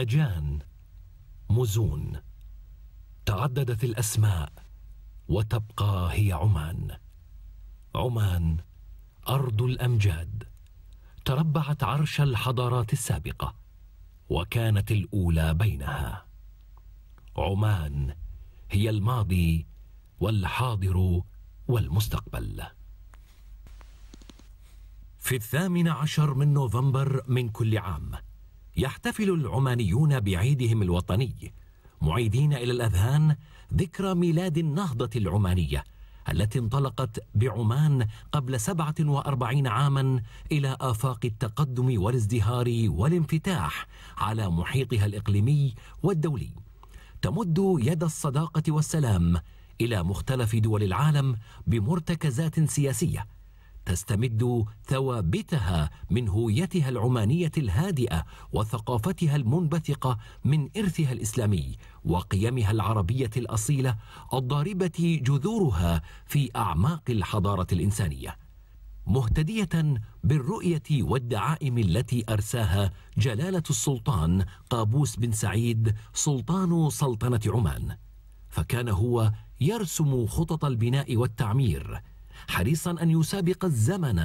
مجان مزون تعددت الاسماء وتبقى هي عمان عمان ارض الامجاد تربعت عرش الحضارات السابقه وكانت الاولى بينها عمان هي الماضي والحاضر والمستقبل في الثامن عشر من نوفمبر من كل عام يحتفل العمانيون بعيدهم الوطني معيدين إلى الأذهان ذكرى ميلاد النهضة العمانية التي انطلقت بعمان قبل 47 عاما إلى آفاق التقدم والازدهار والانفتاح على محيطها الإقليمي والدولي تمد يد الصداقة والسلام إلى مختلف دول العالم بمرتكزات سياسية تستمد ثوابتها من هويتها العمانية الهادئة وثقافتها المنبثقة من إرثها الإسلامي وقيمها العربية الأصيلة الضاربة جذورها في أعماق الحضارة الإنسانية مهتدية بالرؤية والدعائم التي أرساها جلالة السلطان قابوس بن سعيد سلطان سلطنة عمان فكان هو يرسم خطط البناء والتعمير حريصا أن يسابق الزمن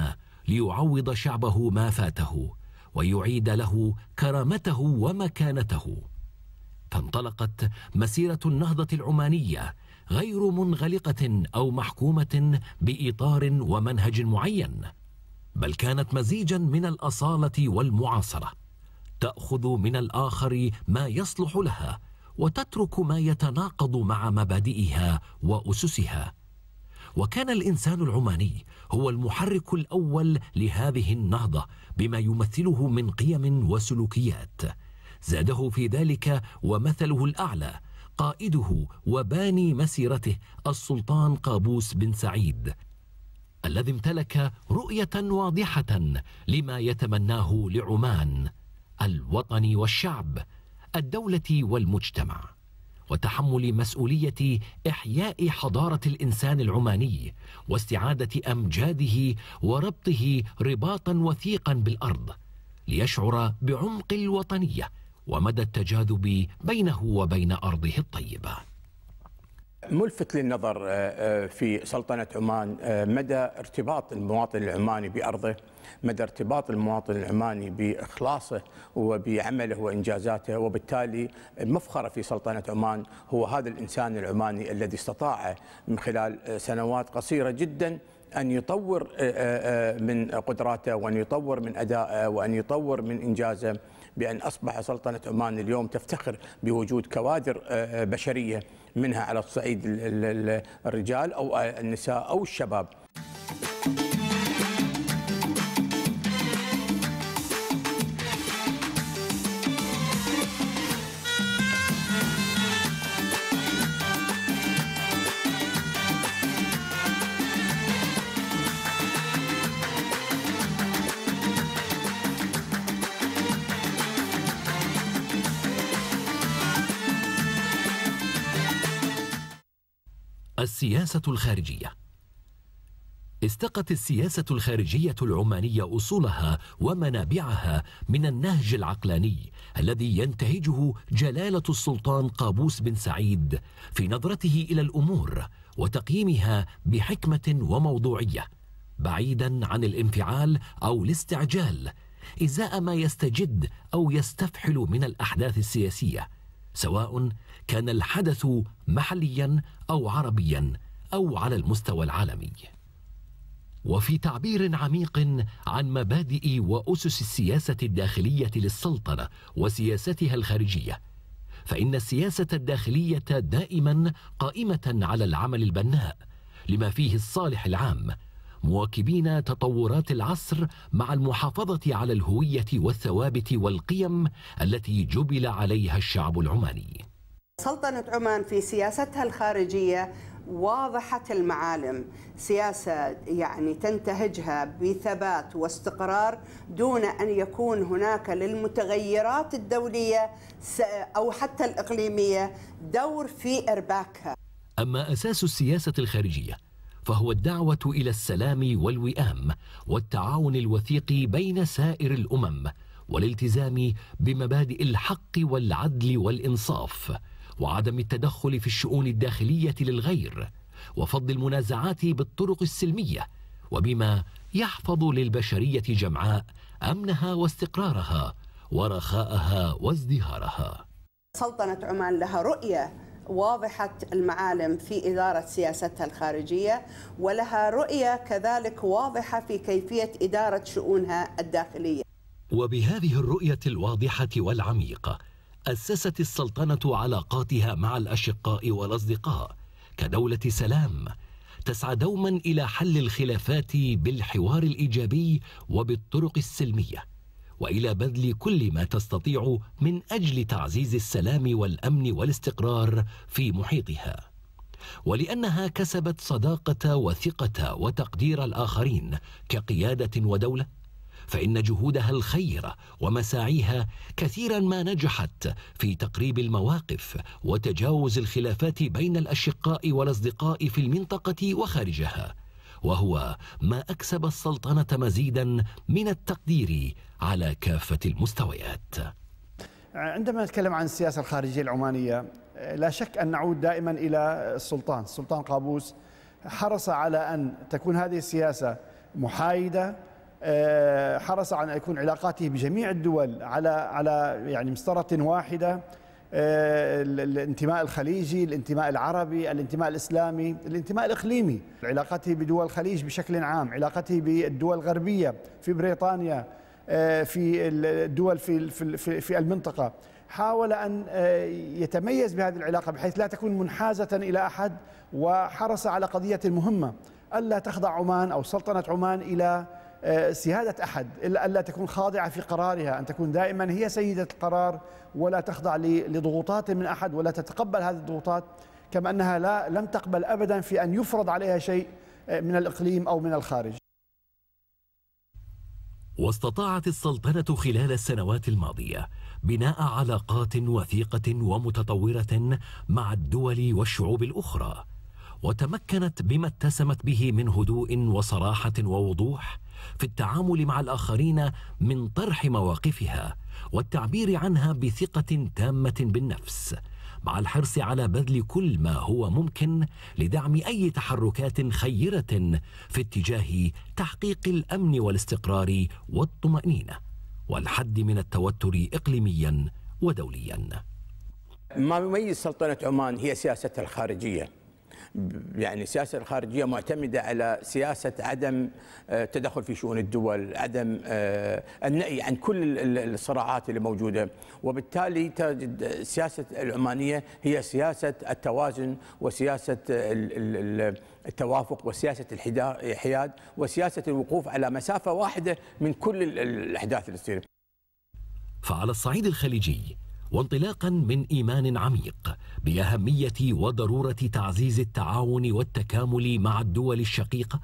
ليعوض شعبه ما فاته ويعيد له كرامته ومكانته فانطلقت مسيرة النهضة العمانية غير منغلقة أو محكومة بإطار ومنهج معين بل كانت مزيجا من الأصالة والمعاصرة تأخذ من الآخر ما يصلح لها وتترك ما يتناقض مع مبادئها وأسسها وكان الإنسان العماني هو المحرك الأول لهذه النهضة بما يمثله من قيم وسلوكيات زاده في ذلك ومثله الأعلى قائده وباني مسيرته السلطان قابوس بن سعيد الذي امتلك رؤية واضحة لما يتمناه لعمان الوطن والشعب الدولة والمجتمع وتحمل مسؤوليه احياء حضاره الانسان العماني واستعاده امجاده وربطه رباطا وثيقا بالارض ليشعر بعمق الوطنيه ومدى التجاذب بينه وبين ارضه الطيبه ملفت للنظر آه، آه، في سلطنة عمان آه، مدى ارتباط المواطن العماني بأرضه مدى ارتباط المواطن العماني بإخلاصه وبعمله وإنجازاته وبالتالي مفخرة في سلطنة عمان هو هذا الإنسان العماني الذي استطاع من خلال سنوات قصيرة جداً أن يطور من قدراته وأن يطور من أدائه وأن يطور من إنجازه بأن أصبح سلطنة عمان اليوم تفتخر بوجود كوادر بشرية منها على الصعيد الرجال او النساء او الشباب السياسة الخارجية استقت السياسة الخارجية العمانية أصولها ومنابعها من النهج العقلاني الذي ينتهجه جلالة السلطان قابوس بن سعيد في نظرته إلى الأمور وتقييمها بحكمة وموضوعية بعيدا عن الانفعال أو الاستعجال إزاء ما يستجد أو يستفحل من الأحداث السياسية سواء كان الحدث محليا او عربيا او على المستوى العالمي وفي تعبير عميق عن مبادئ واسس السياسه الداخليه للسلطنه وسياستها الخارجيه فان السياسه الداخليه دائما قائمه على العمل البناء لما فيه الصالح العام مواكبين تطورات العصر مع المحافظه على الهويه والثوابت والقيم التي جبل عليها الشعب العماني سلطنة عمان في سياستها الخارجية واضحة المعالم سياسة يعني تنتهجها بثبات واستقرار دون أن يكون هناك للمتغيرات الدولية أو حتى الإقليمية دور في إرباكها أما أساس السياسة الخارجية فهو الدعوة إلى السلام والوئام والتعاون الوثيق بين سائر الأمم والالتزام بمبادئ الحق والعدل والإنصاف وعدم التدخل في الشؤون الداخلية للغير وفض المنازعات بالطرق السلمية وبما يحفظ للبشرية جمعاء أمنها واستقرارها ورخاءها وازدهارها سلطنة عمان لها رؤية واضحة المعالم في إدارة سياستها الخارجية ولها رؤية كذلك واضحة في كيفية إدارة شؤونها الداخلية وبهذه الرؤية الواضحة والعميقة أسست السلطنة علاقاتها مع الأشقاء والأصدقاء كدولة سلام تسعى دوما إلى حل الخلافات بالحوار الإيجابي وبالطرق السلمية وإلى بذل كل ما تستطيع من أجل تعزيز السلام والأمن والاستقرار في محيطها ولأنها كسبت صداقة وثقة وتقدير الآخرين كقيادة ودولة فإن جهودها الخيرة ومساعيها كثيرا ما نجحت في تقريب المواقف وتجاوز الخلافات بين الأشقاء والأصدقاء في المنطقة وخارجها وهو ما أكسب السلطنة مزيدا من التقدير على كافة المستويات عندما نتكلم عن السياسة الخارجية العمانية لا شك أن نعود دائما إلى السلطان السلطان قابوس حرص على أن تكون هذه السياسة محايدة آه، حرص على ان يكون علاقاته بجميع الدول على على يعني مسطره واحده آه، الانتماء الخليجي، الانتماء العربي، الانتماء الاسلامي، الانتماء الاقليمي، علاقته بدول الخليج بشكل عام، علاقته بالدول الغربيه في بريطانيا آه، في الدول في في في المنطقه، حاول ان يتميز بهذه العلاقه بحيث لا تكون منحازه الى احد وحرص على قضيه مهمه الا تخضع عمان او سلطنه عمان الى آه، سيادة أحد إلا ألا تكون خاضعة في قرارها أن تكون دائما هي سيدة القرار ولا تخضع لضغوطات من أحد ولا تتقبل هذه الضغوطات كما أنها لا لم تقبل أبدا في أن يفرض عليها شيء آه، من الإقليم أو من الخارج واستطاعت السلطنة خلال السنوات الماضية بناء علاقات وثيقة ومتطورة مع الدول والشعوب الأخرى وتمكنت بما اتسمت به من هدوء وصراحة ووضوح في التعامل مع الآخرين من طرح مواقفها والتعبير عنها بثقة تامة بالنفس مع الحرص على بذل كل ما هو ممكن لدعم أي تحركات خيرة في اتجاه تحقيق الأمن والاستقرار والطمأنينة والحد من التوتر إقليميا ودوليا ما يميز سلطنة عمان هي سياستها الخارجية يعني سياسة الخارجية معتمدة على سياسة عدم آه، تدخل في شؤون الدول عدم آه، النأي عن كل الصراعات اللي موجودة وبالتالي تجد سياسة العمانية هي سياسة التوازن وسياسة التوافق وسياسة الحياد وسياسة الوقوف على مسافة واحدة من كل الأحداث اللي تصير فعلى الصعيد الخليجي وانطلاقا من ايمان عميق باهميه وضروره تعزيز التعاون والتكامل مع الدول الشقيقه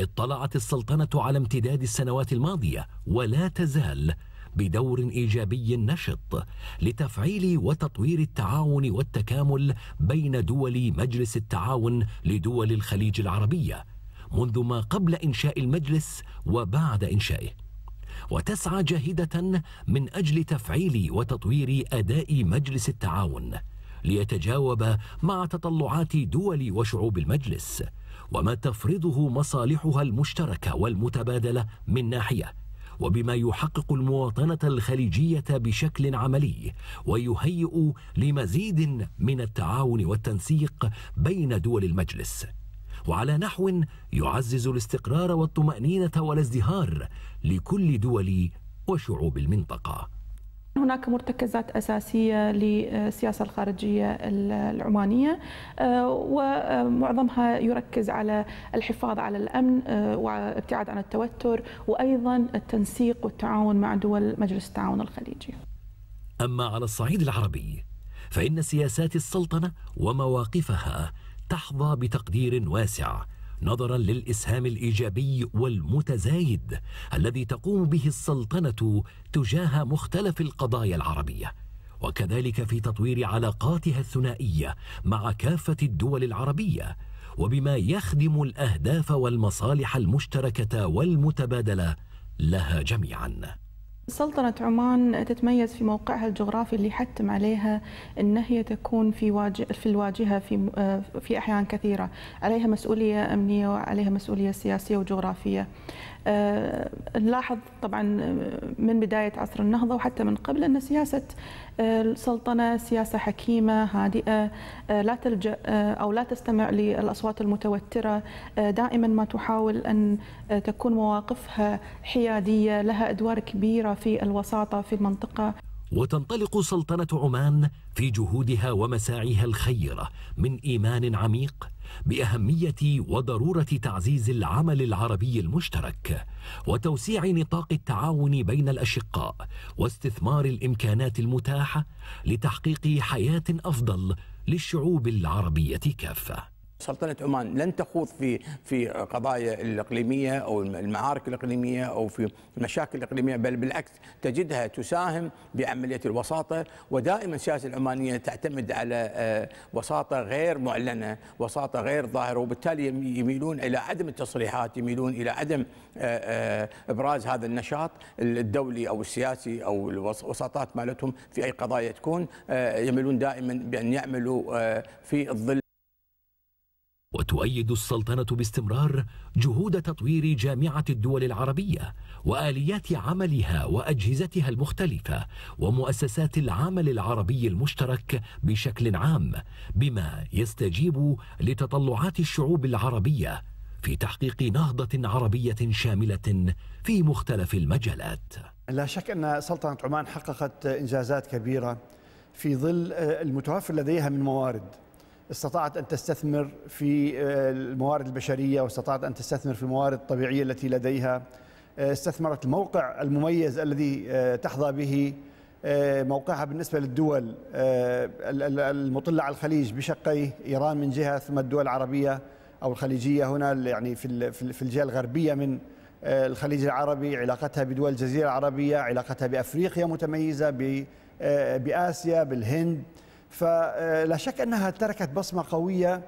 اطلعت السلطنه على امتداد السنوات الماضيه ولا تزال بدور ايجابي نشط لتفعيل وتطوير التعاون والتكامل بين دول مجلس التعاون لدول الخليج العربيه منذ ما قبل انشاء المجلس وبعد انشائه وتسعى جاهدة من أجل تفعيل وتطوير أداء مجلس التعاون ليتجاوب مع تطلعات دول وشعوب المجلس وما تفرضه مصالحها المشتركة والمتبادلة من ناحية وبما يحقق المواطنة الخليجية بشكل عملي ويهيئ لمزيد من التعاون والتنسيق بين دول المجلس وعلى نحو يعزز الاستقرار والطمأنينة والازدهار لكل دول وشعوب المنطقة هناك مرتكزات أساسية للسياسة الخارجية العمانية آه، ومعظمها يركز على الحفاظ على الأمن آه، والابتعاد عن التوتر وأيضا التنسيق والتعاون مع دول مجلس التعاون الخليجي أما على الصعيد العربي فإن سياسات السلطنة ومواقفها تحظى بتقدير واسع نظرا للإسهام الإيجابي والمتزايد الذي تقوم به السلطنة تجاه مختلف القضايا العربية وكذلك في تطوير علاقاتها الثنائية مع كافة الدول العربية وبما يخدم الأهداف والمصالح المشتركة والمتبادلة لها جميعاً سلطنة عمان تتميز في موقعها الجغرافي اللي حتم عليها أن هي تكون في واجه في الواجهة في آه، في أحيان كثيرة، عليها مسؤولية أمنية وعليها مسؤولية سياسية وجغرافية. آه، نلاحظ طبعا آه، من بداية عصر النهضة وحتى من قبل أن سياسة آه، السلطنة سياسة حكيمة هادئة لا تلجأ أو لا تستمع للأصوات المتوترة دائما ما تحاول أن تكون مواقفها حيادية لها أدوار كبيرة في الوساطة في المنطقة وتنطلق سلطنة عمان في جهودها ومساعيها الخيرة من إيمان عميق باهميه وضروره تعزيز العمل العربي المشترك وتوسيع نطاق التعاون بين الاشقاء واستثمار الامكانات المتاحه لتحقيق حياه افضل للشعوب العربيه كافه سلطنه عمان لن تخوض في في قضايا الاقليميه او المعارك الاقليميه او في مشاكل الاقليميه بل بالعكس تجدها تساهم بعمليه الوساطه ودائما السياسه العمانيه تعتمد على آه، وساطه غير معلنه، وساطه غير ظاهره وبالتالي يميلون الى عدم التصريحات، يميلون الى عدم آه، آه، ابراز هذا النشاط الدولي او السياسي او الوساطات مالتهم في اي قضايا تكون يميلون دائما بان يعملوا في الظل وتؤيد السلطنة باستمرار جهود تطوير جامعة الدول العربية وآليات عملها وأجهزتها المختلفة ومؤسسات العمل العربي المشترك بشكل عام بما يستجيب لتطلعات الشعوب العربية في تحقيق نهضة عربية شاملة في مختلف المجالات لا شك أن سلطنة عمان حققت إنجازات كبيرة في ظل المتوفر لديها من موارد استطاعت أن تستثمر في آه، الموارد البشرية واستطاعت أن تستثمر في الموارد الطبيعية التي لديها آه، استثمرت الموقع المميز الذي آه، تحظى به موقعها بالنسبة للدول المطلة على الخليج بشقيه إيران من جهة ثم الدول العربية أو الخليجية هنا يعني في الجهة الغربية من الخليج العربي علاقتها بدول الجزيرة العربية علاقتها بأفريقيا متميزة بآسيا بالهند فلا شك أنها تركت بصمة قوية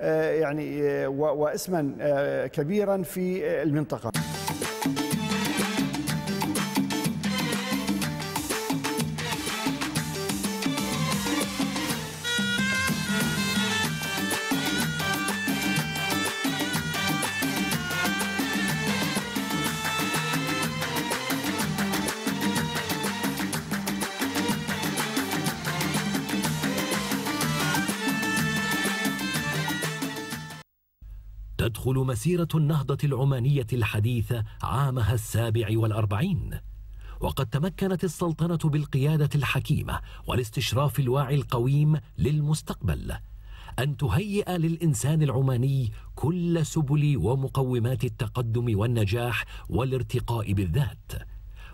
آه، يعني آه، واسما آه، كبيرا في المنطقة تدخل مسيرة النهضة العمانية الحديثة عامها السابع والأربعين وقد تمكنت السلطنة بالقيادة الحكيمة والاستشراف الواعي القويم للمستقبل أن تهيئ للإنسان العماني كل سبل ومقومات التقدم والنجاح والارتقاء بالذات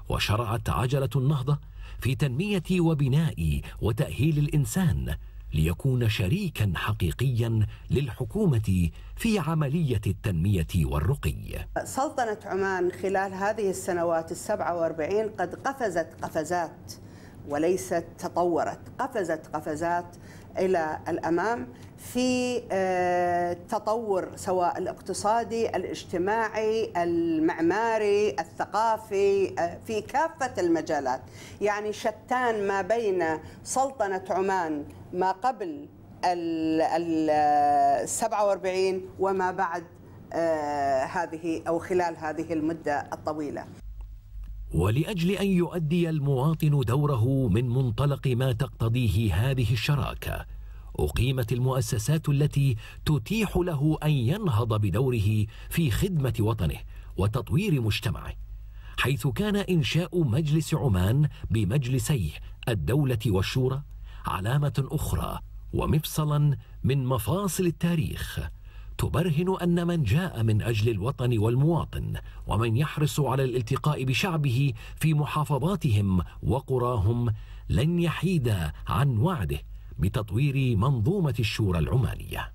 وشرعت عجلة النهضة في تنمية وبناء وتأهيل الإنسان ليكون شريكا حقيقيا للحكومه في عمليه التنميه والرقي. سلطنه عمان خلال هذه السنوات السبعه واربعين قد قفزت قفزات وليست تطورت قفزت قفزات الى الامام في التطور آه، سواء الاقتصادي الاجتماعي المعماري الثقافي آه، في كافه المجالات يعني شتان ما بين سلطنه عمان ما قبل ال 47 وما بعد آه، هذه او خلال هذه المده الطويله ولأجل أن يؤدي المواطن دوره من منطلق ما تقتضيه هذه الشراكة أقيمت المؤسسات التي تتيح له أن ينهض بدوره في خدمة وطنه وتطوير مجتمعه حيث كان إنشاء مجلس عمان بمجلسيه الدولة والشورى علامة أخرى ومفصلا من مفاصل التاريخ تبرهن أن من جاء من أجل الوطن والمواطن ومن يحرص على الالتقاء بشعبه في محافظاتهم وقراهم لن يحيد عن وعده بتطوير منظومة الشورى العمانية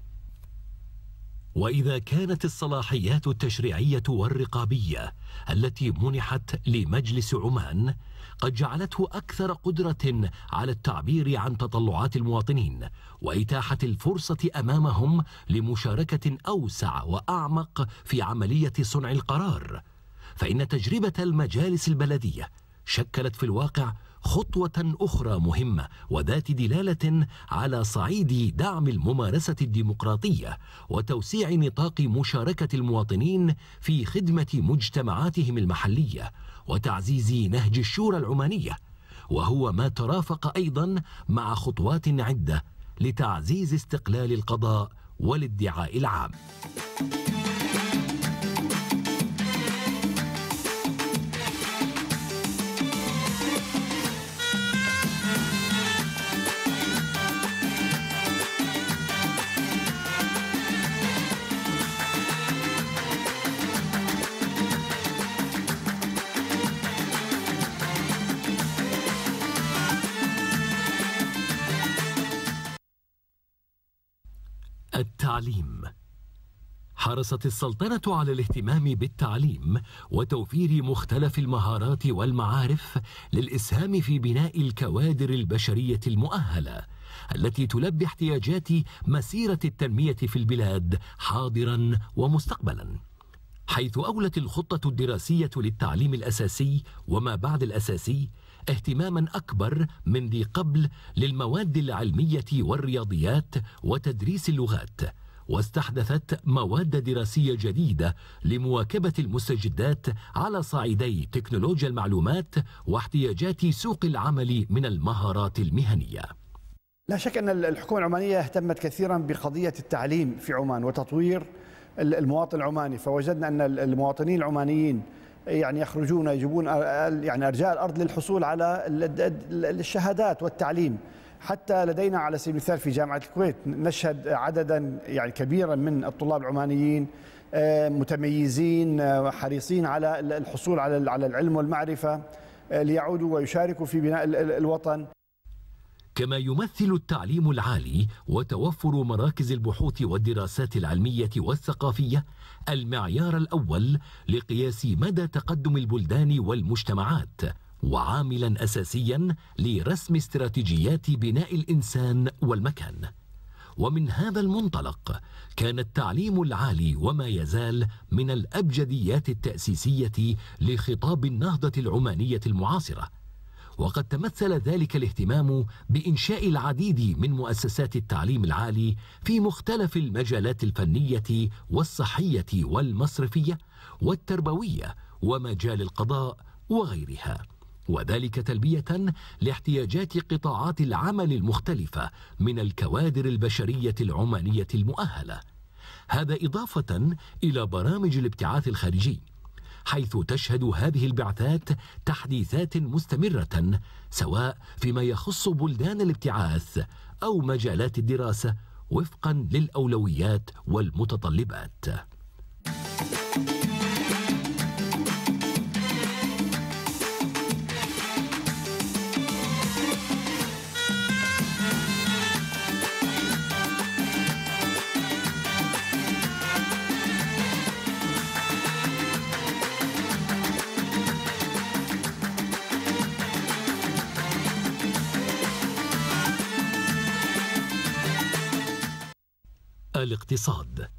وإذا كانت الصلاحيات التشريعية والرقابية التي منحت لمجلس عمان قد جعلته أكثر قدرة على التعبير عن تطلعات المواطنين وإتاحة الفرصة أمامهم لمشاركة أوسع وأعمق في عملية صنع القرار فإن تجربة المجالس البلدية شكلت في الواقع خطوة أخرى مهمة وذات دلالة على صعيد دعم الممارسة الديمقراطية وتوسيع نطاق مشاركة المواطنين في خدمة مجتمعاتهم المحلية وتعزيز نهج الشورى العمانية وهو ما ترافق أيضا مع خطوات عدة لتعزيز استقلال القضاء والادعاء العام التعليم حرصت السلطنة على الاهتمام بالتعليم وتوفير مختلف المهارات والمعارف للإسهام في بناء الكوادر البشرية المؤهلة التي تلبي احتياجات مسيرة التنمية في البلاد حاضرا ومستقبلا حيث أولت الخطة الدراسية للتعليم الأساسي وما بعد الأساسي اهتماما أكبر من ذي قبل للمواد العلمية والرياضيات وتدريس اللغات واستحدثت مواد دراسية جديدة لمواكبة المستجدات على صعيدي تكنولوجيا المعلومات واحتياجات سوق العمل من المهارات المهنية لا شك أن الحكومة العمانية اهتمت كثيرا بقضية التعليم في عمان وتطوير المواطن العماني فوجدنا أن المواطنين العمانيين يعني يخرجون يجيبون يعني ارجاء الارض للحصول على الشهادات والتعليم حتى لدينا على سبيل المثال في جامعة الكويت نشهد عددا يعني كبيرا من الطلاب العمانيين آه، متميزين آه، حريصين على الحصول على على العلم والمعرفة آه، ليعودوا ويشاركوا في بناء الوطن كما يمثل التعليم العالي وتوفر مراكز البحوث والدراسات العلمية والثقافية المعيار الأول لقياس مدى تقدم البلدان والمجتمعات وعاملا أساسيا لرسم استراتيجيات بناء الإنسان والمكان ومن هذا المنطلق كان التعليم العالي وما يزال من الأبجديات التأسيسية لخطاب النهضة العمانية المعاصرة وقد تمثل ذلك الاهتمام بإنشاء العديد من مؤسسات التعليم العالي في مختلف المجالات الفنية والصحية والمصرفية والتربوية ومجال القضاء وغيرها وذلك تلبية لاحتياجات قطاعات العمل المختلفة من الكوادر البشرية العمانية المؤهلة هذا إضافة إلى برامج الابتعاث الخارجي حيث تشهد هذه البعثات تحديثات مستمرة سواء فيما يخص بلدان الابتعاث أو مجالات الدراسة وفقا للأولويات والمتطلبات الاقتصاد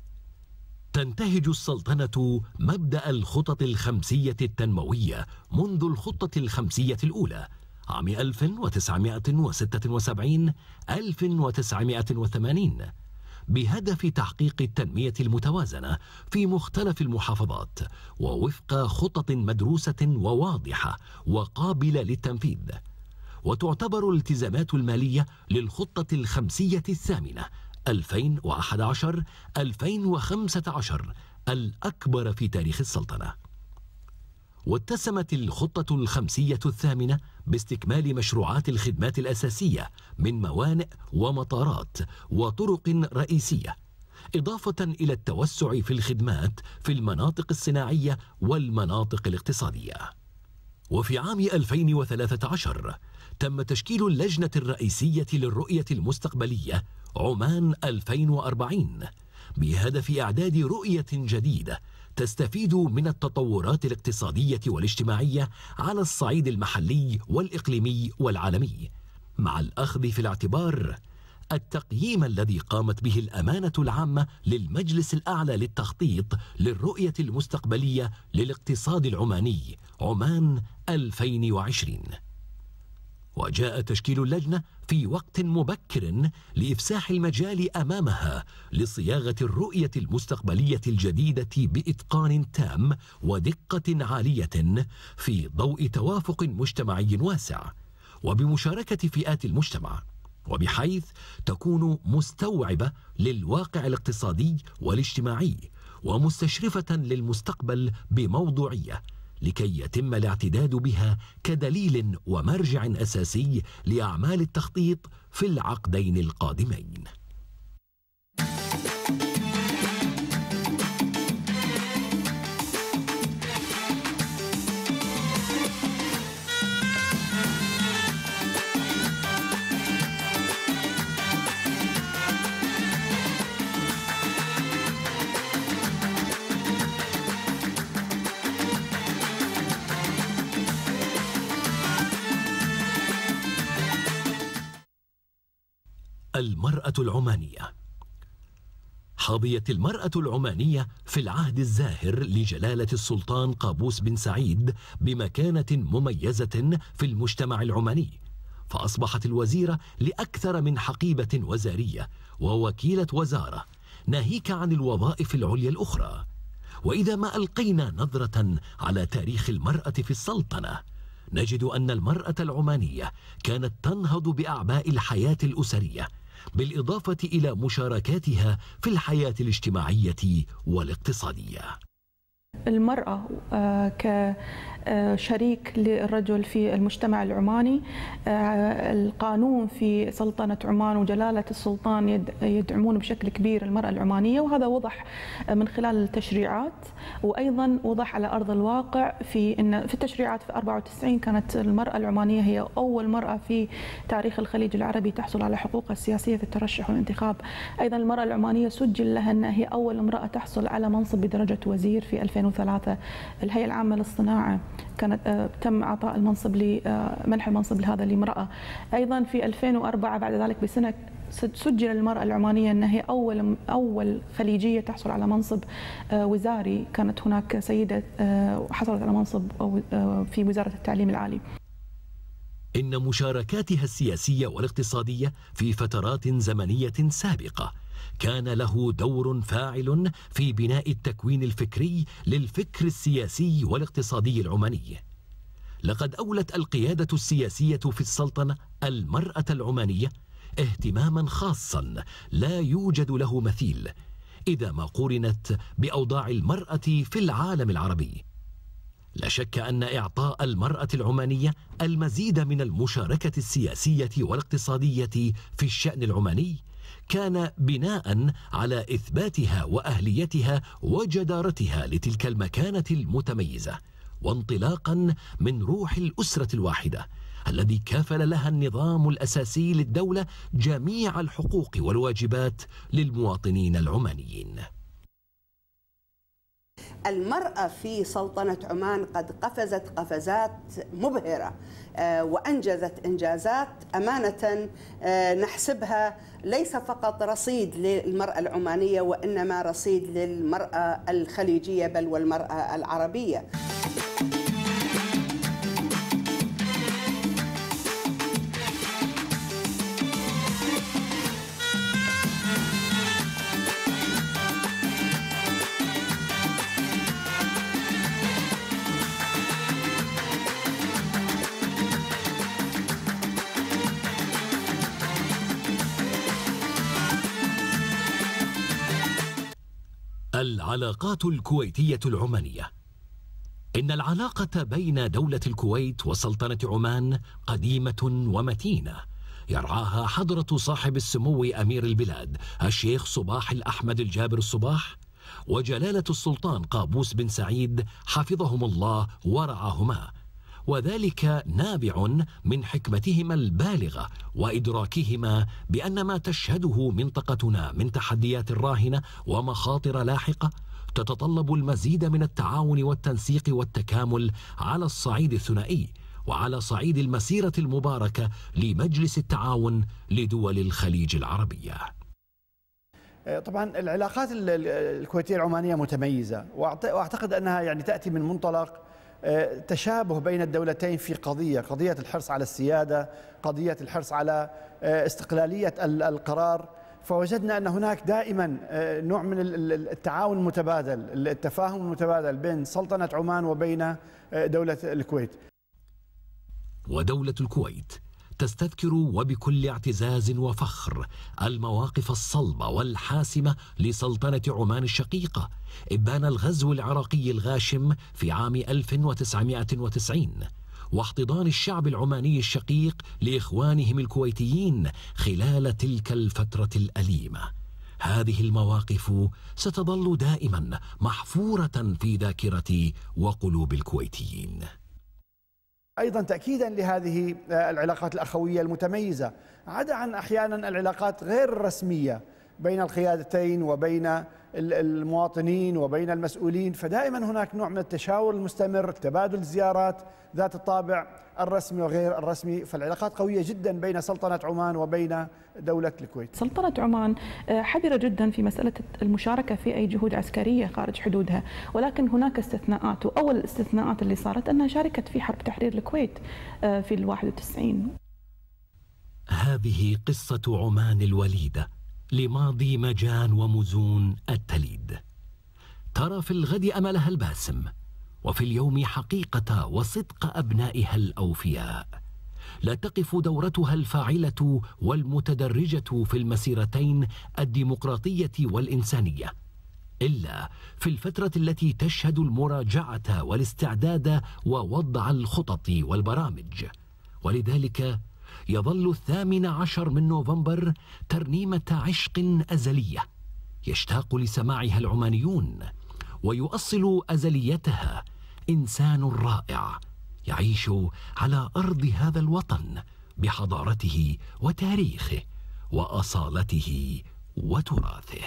تنتهج السلطنة مبدأ الخطط الخمسية التنموية منذ الخطة الخمسية الأولى عام 1976 1980 بهدف تحقيق التنمية المتوازنة في مختلف المحافظات ووفق خطط مدروسة وواضحة وقابلة للتنفيذ وتعتبر الالتزامات المالية للخطة الخمسية الثامنة 2011 2015 الأكبر في تاريخ السلطنة واتسمت الخطة الخمسية الثامنة باستكمال مشروعات الخدمات الأساسية من موانئ ومطارات وطرق رئيسية إضافة إلى التوسع في الخدمات في المناطق الصناعية والمناطق الاقتصادية وفي عام 2013 تم تشكيل اللجنة الرئيسية للرؤية المستقبلية عمان 2040 بهدف إعداد رؤية جديدة تستفيد من التطورات الاقتصادية والاجتماعية على الصعيد المحلي والإقليمي والعالمي مع الأخذ في الاعتبار التقييم الذي قامت به الأمانة العامة للمجلس الأعلى للتخطيط للرؤية المستقبلية للاقتصاد العماني عمان 2020 وجاء تشكيل اللجنة في وقت مبكر لإفساح المجال أمامها لصياغة الرؤية المستقبلية الجديدة بإتقان تام ودقة عالية في ضوء توافق مجتمعي واسع وبمشاركة فئات المجتمع وبحيث تكون مستوعبة للواقع الاقتصادي والاجتماعي ومستشرفة للمستقبل بموضوعية لكي يتم الاعتداد بها كدليل ومرجع اساسي لاعمال التخطيط في العقدين القادمين المرأة العمانية حظيت المرأة العمانية في العهد الزاهر لجلالة السلطان قابوس بن سعيد بمكانة مميزة في المجتمع العماني فأصبحت الوزيرة لأكثر من حقيبة وزارية ووكيلة وزارة ناهيك عن الوظائف العليا الأخرى وإذا ما ألقينا نظرة على تاريخ المرأة في السلطنة نجد أن المرأة العمانية كانت تنهض بأعباء الحياة الأسرية بالإضافة إلى مشاركاتها في الحياة الاجتماعية والاقتصادية المرأة آه، كشريك آه، للرجل في المجتمع العماني آه، القانون في سلطنة عمان وجلالة السلطان يدعمون بشكل كبير المرأة العمانية وهذا وضح من خلال التشريعات وأيضا وضح على أرض الواقع في أن في التشريعات في 94 كانت المرأة العمانية هي أول مرأة في تاريخ الخليج العربي تحصل على حقوقها السياسية في الترشح والانتخاب أيضا المرأة العمانية سجل لها أنها هي أول امرأة تحصل على منصب بدرجة وزير في 2000 2003 الهيئه العامه للصناعه كانت آه، تم اعطاء المنصب لمنح آه، المنصب لهذا لامراه ايضا في 2004 بعد ذلك بسنه سجل المرأة العمانية أنها هي أول أول خليجية تحصل على منصب آه، وزاري كانت هناك سيدة حصلت على منصب في وزارة التعليم العالي إن مشاركاتها السياسية والاقتصادية في فترات زمنية سابقة كان له دور فاعل في بناء التكوين الفكري للفكر السياسي والاقتصادي العماني لقد أولت القيادة السياسية في السلطنة المرأة العمانية اهتماما خاصا لا يوجد له مثيل إذا ما قورنت بأوضاع المرأة في العالم العربي لا شك أن إعطاء المرأة العمانية المزيد من المشاركة السياسية والاقتصادية في الشأن العماني كان بناء على إثباتها وأهليتها وجدارتها لتلك المكانة المتميزة وانطلاقا من روح الأسرة الواحدة الذي كافل لها النظام الأساسي للدولة جميع الحقوق والواجبات للمواطنين العمانيين المرأة في سلطنة عمان قد قفزت قفزات مبهرة آه، وأنجزت إنجازات أمانة آه، نحسبها ليس فقط رصيد للمرأة العمانية وإنما رصيد للمرأة الخليجية بل والمرأة العربية العلاقات الكويتية العمانية إن العلاقة بين دولة الكويت وسلطنة عمان قديمة ومتينة يرعاها حضرة صاحب السمو أمير البلاد الشيخ صباح الأحمد الجابر الصباح وجلالة السلطان قابوس بن سعيد حفظهم الله ورعاهما وذلك نابع من حكمتهما البالغه وادراكهما بان ما تشهده منطقتنا من تحديات راهنه ومخاطر لاحقه تتطلب المزيد من التعاون والتنسيق والتكامل على الصعيد الثنائي وعلى صعيد المسيرة المباركة لمجلس التعاون لدول الخليج العربية آه، طبعا العلاقات الكويتية العمانية متميزة وأعتقد أنها يعني تأتي من منطلق آه، تشابه بين الدولتين في قضية قضية الحرص على السيادة قضية الحرص على آه، استقلالية القرار فوجدنا ان هناك دائما آه، نوع من التعاون المتبادل، التفاهم المتبادل بين سلطنه عمان وبين آه، دوله الكويت. ودوله الكويت تستذكر وبكل اعتزاز وفخر المواقف الصلبه والحاسمه لسلطنه عمان الشقيقه، ابان الغزو العراقي الغاشم في عام 1990 واحتضان الشعب العماني الشقيق لاخوانهم الكويتيين خلال تلك الفتره الاليمه هذه المواقف ستظل دائما محفوره في ذاكره وقلوب الكويتيين ايضا تاكيدا لهذه آه، العلاقات الاخويه المتميزه عدا عن احيانا العلاقات غير الرسميه بين القيادتين وبين المواطنين وبين المسؤولين فدائما هناك نوع من التشاور المستمر تبادل الزيارات ذات الطابع الرسمي وغير الرسمي فالعلاقات قوية جدا بين سلطنة عمان وبين دولة الكويت سلطنة عمان آه، حذرة جدا في مسألة المشاركة في أي جهود عسكرية خارج حدودها ولكن هناك استثناءات وأول الاستثناءات اللي صارت أنها شاركت في حرب تحرير الكويت آه، في الواحد وتسعين هذه قصة عمان الوليدة لماضي مجان ومزون التليد ترى في الغد أملها الباسم وفي اليوم حقيقة وصدق أبنائها الأوفياء لا تقف دورتها الفاعلة والمتدرجة في المسيرتين الديمقراطية والإنسانية إلا في الفترة التي تشهد المراجعة والاستعداد ووضع الخطط والبرامج ولذلك يظل الثامن عشر من نوفمبر ترنيمة عشق أزلية يشتاق لسماعها العمانيون ويؤصل أزليتها إنسان رائع يعيش على أرض هذا الوطن بحضارته وتاريخه وأصالته وتراثه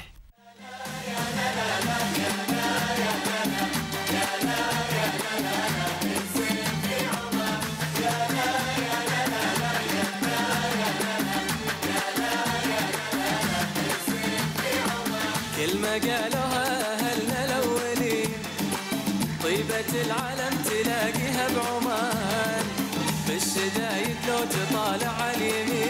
على علي